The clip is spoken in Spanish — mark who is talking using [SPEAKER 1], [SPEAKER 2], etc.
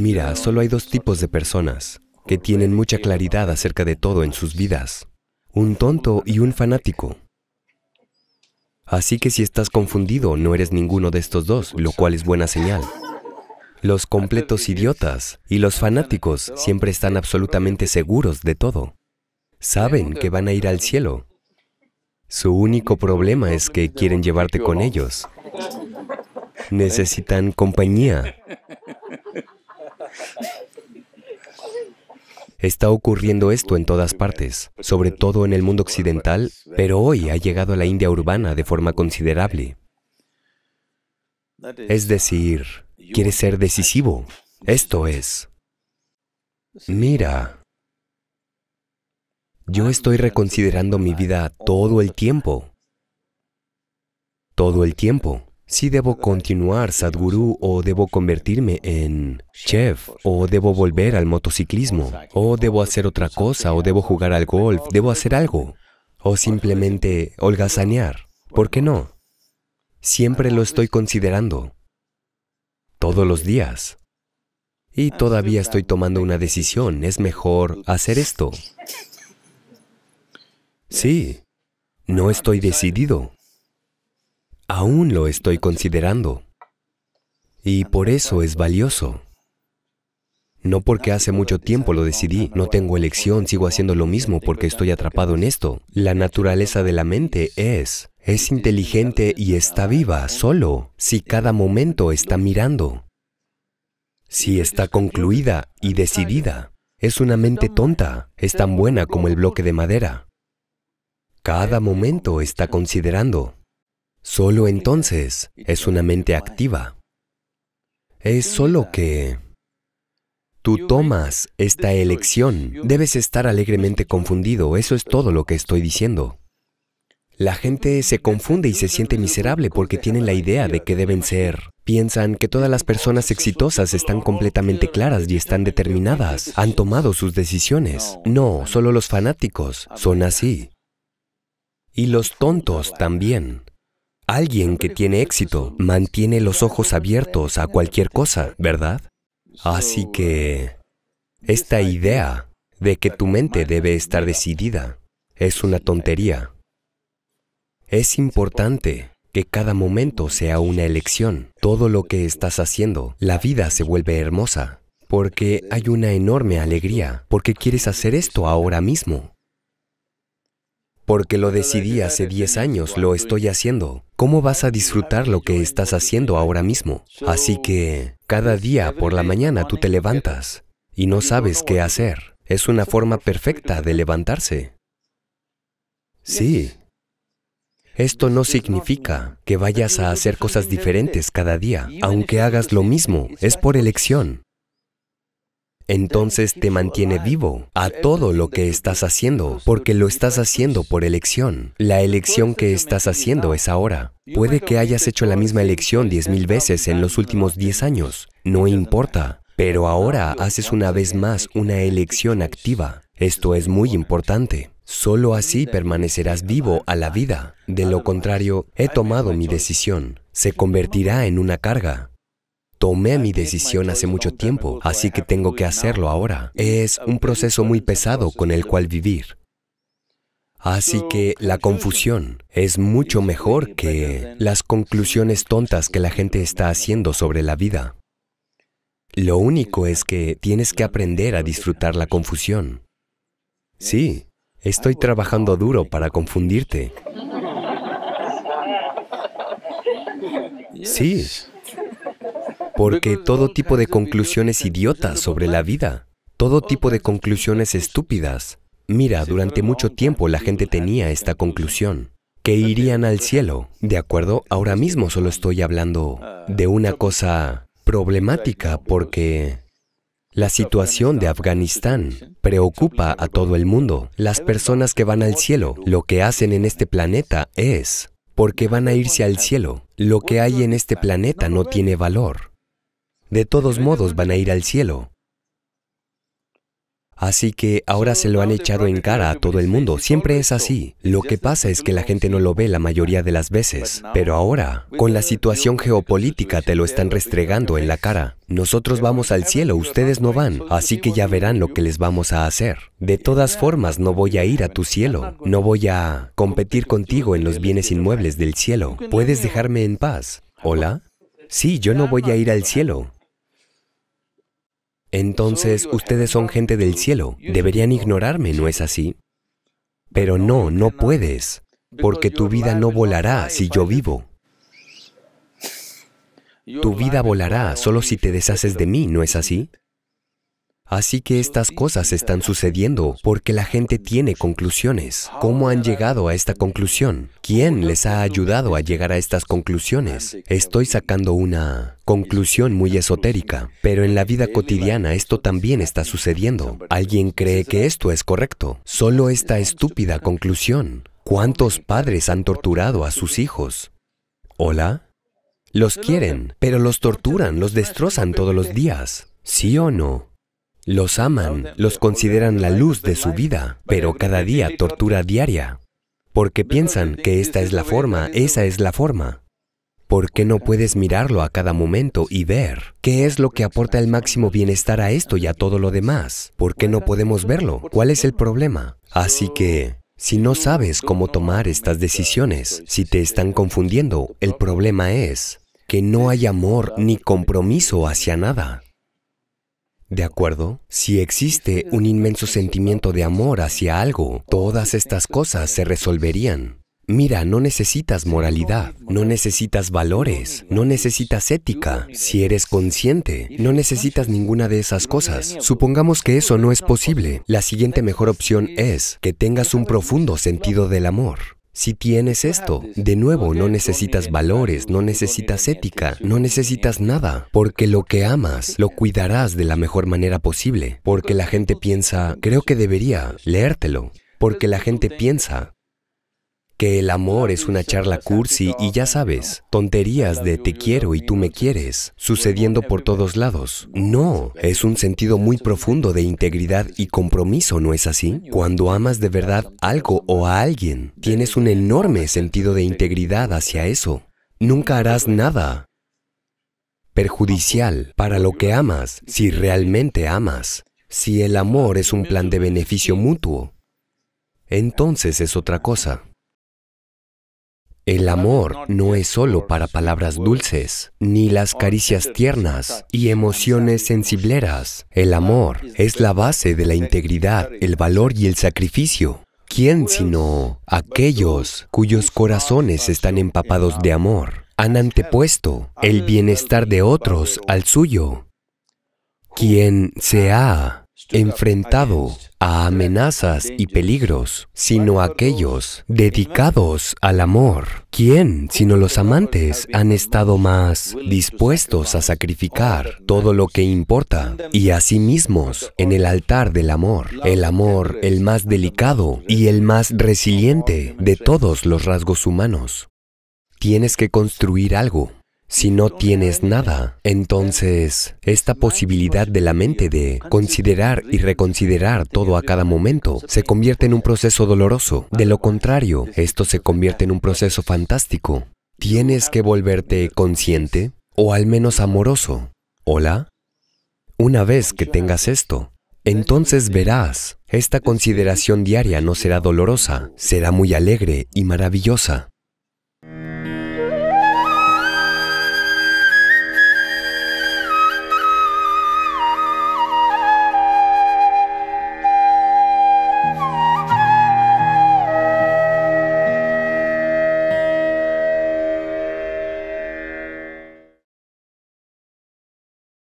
[SPEAKER 1] Mira, solo hay dos tipos de personas que tienen mucha claridad acerca de todo en sus vidas. Un tonto y un fanático. Así que si estás confundido, no eres ninguno de estos dos, lo cual es buena señal. Los completos idiotas y los fanáticos siempre están absolutamente seguros de todo. Saben que van a ir al cielo. Su único problema es que quieren llevarte con ellos. Necesitan compañía. Está ocurriendo esto en todas partes, sobre todo en el mundo occidental, pero hoy ha llegado a la India urbana de forma considerable. Es decir, quiere ser decisivo. Esto es, mira, yo estoy reconsiderando mi vida todo el tiempo. Todo el tiempo si debo continuar Sadhguru o debo convertirme en chef o debo volver al motociclismo o debo hacer otra cosa o debo jugar al golf, debo hacer algo o simplemente holgazanear. ¿Por qué no? Siempre lo estoy considerando. Todos los días. Y todavía estoy tomando una decisión. Es mejor hacer esto. Sí. No estoy decidido. Aún lo estoy considerando. Y por eso es valioso. No porque hace mucho tiempo lo decidí, no tengo elección, sigo haciendo lo mismo porque estoy atrapado en esto. La naturaleza de la mente es, es inteligente y está viva solo si cada momento está mirando, si está concluida y decidida. Es una mente tonta, es tan buena como el bloque de madera. Cada momento está considerando. Solo entonces es una mente activa. Es solo que tú tomas esta elección. Debes estar alegremente confundido. Eso es todo lo que estoy diciendo. La gente se confunde y se siente miserable porque tienen la idea de que deben ser. Piensan que todas las personas exitosas están completamente claras y están determinadas. Han tomado sus decisiones. No, solo los fanáticos son así. Y los tontos también. Alguien que tiene éxito mantiene los ojos abiertos a cualquier cosa, ¿verdad? Así que esta idea de que tu mente debe estar decidida es una tontería. Es importante que cada momento sea una elección. Todo lo que estás haciendo, la vida se vuelve hermosa, porque hay una enorme alegría, porque quieres hacer esto ahora mismo porque lo decidí hace 10 años, lo estoy haciendo. ¿Cómo vas a disfrutar lo que estás haciendo ahora mismo? Así que cada pues, día por la mañana tú te levantas y no sabes qué hacer. Es una forma perfecta de levantarse. Sí. Esto no significa que vayas a hacer cosas diferentes cada día, aunque hagas lo mismo, es por elección entonces te mantiene vivo a todo lo que estás haciendo, porque lo estás haciendo por elección. La elección que estás haciendo es ahora. Puede que hayas hecho la misma elección 10.000 veces en los últimos 10 años, no importa, pero ahora haces una vez más una elección activa. Esto es muy importante. Solo así permanecerás vivo a la vida. De lo contrario, he tomado mi decisión. Se convertirá en una carga. Tomé mi decisión hace mucho tiempo, así que tengo que hacerlo ahora. Es un proceso muy pesado con el cual vivir. Así que la confusión es mucho mejor que las conclusiones pues, tontas que la gente está haciendo sobre la vida. Lo único es que tienes que aprender a disfrutar la pues, confusión. Sí, estoy trabajando duro para confundirte. Sí, porque todo tipo de conclusiones idiotas sobre la vida, todo tipo de este conclusiones estúpidas. Mira, durante mucho tiempo la gente tenía esta conclusión, que irían al cielo. ¿De acuerdo? Ahora este mismo solo estoy hablando ah, de una cosa problemática porque la situación de Afganistán preocupa a todo el mundo. Las personas que van al cielo, lo que hacen en este planeta es, porque van a irse al cielo, lo que hay en este planeta no tiene valor. De todos modos van a ir al cielo. Así que ahora se lo han echado en cara a todo el mundo. Siempre es así. Lo que pasa es que la gente no lo ve la mayoría de las veces. Pero ahora, con la situación geopolítica, te lo están restregando en la cara. Nosotros vamos al cielo, ustedes no van. Así que ya verán lo que les vamos a hacer. De todas formas, no voy a ir a tu cielo. No voy a competir contigo en los bienes inmuebles del cielo. ¿Puedes dejarme en paz? ¿Hola? Sí, yo no voy a ir al cielo. Entonces, ustedes son gente del cielo, deberían ignorarme, ¿no es así? Pero no, no puedes, porque tu vida no volará si yo vivo. Tu vida volará solo si te deshaces de mí, ¿no es así? Así que estas cosas están sucediendo porque la gente tiene conclusiones. ¿Cómo han llegado a esta conclusión? ¿Quién les ha ayudado a llegar a estas conclusiones? Estoy sacando una conclusión muy esotérica, pero en la vida cotidiana esto también está sucediendo. Alguien cree que esto es correcto. Solo esta estúpida conclusión. ¿Cuántos padres han torturado a sus hijos? ¿Hola? Los quieren, pero los torturan, los destrozan todos los días. ¿Sí o no? Los aman, los consideran la luz de su vida, pero cada día tortura diaria, porque piensan que esta es la forma, esa es la forma. ¿Por qué no puedes mirarlo a cada momento y ver qué es lo que aporta el máximo bienestar a esto y a todo lo demás? ¿Por qué no podemos verlo? ¿Cuál es el problema? Así que, si no sabes cómo tomar estas decisiones, si te están confundiendo, el problema es que no hay amor ni compromiso hacia nada. ¿De acuerdo? Si existe un inmenso sentimiento de amor hacia algo, todas estas cosas se resolverían. Mira, no necesitas moralidad, no necesitas valores, no necesitas ética. Si eres consciente, no necesitas ninguna de esas cosas. Supongamos que eso no es posible. La siguiente mejor opción es que tengas un profundo sentido del amor. Si tienes esto, de nuevo, no necesitas valores, no necesitas ética, no necesitas nada, porque lo que amas lo cuidarás de la mejor manera posible, porque la gente piensa, creo que debería leértelo, porque la gente piensa, que el amor es una charla cursi y ya sabes, tonterías de te quiero y tú me quieres, sucediendo por todos lados. No, es un sentido muy profundo de integridad y compromiso, ¿no es así? Cuando amas de verdad algo o a alguien, tienes un enorme sentido de integridad hacia eso. Nunca harás nada perjudicial para lo que amas, si realmente amas. Si el amor es un plan de beneficio mutuo, entonces es otra cosa. El amor no es solo para palabras dulces, ni las caricias tiernas y emociones sensibleras. El amor es la base de la integridad, el valor y el sacrificio. ¿Quién sino aquellos cuyos corazones están empapados de amor? Han antepuesto el bienestar de otros al suyo. ¿Quién se ha enfrentado a amenazas y peligros, sino aquellos dedicados al amor. ¿Quién, sino los amantes, han estado más dispuestos a sacrificar todo lo que importa y a sí mismos en el altar del amor? El amor, el más delicado y el más resiliente de todos los rasgos humanos. Tienes que construir algo si no tienes nada. Entonces, esta posibilidad de la mente de considerar y reconsiderar todo a cada momento se convierte en un proceso doloroso. De lo contrario, esto se convierte en un proceso fantástico. Tienes que volverte consciente o al menos amoroso. ¿Hola? Una vez que tengas esto, entonces verás, esta consideración diaria no será dolorosa, será muy alegre y maravillosa.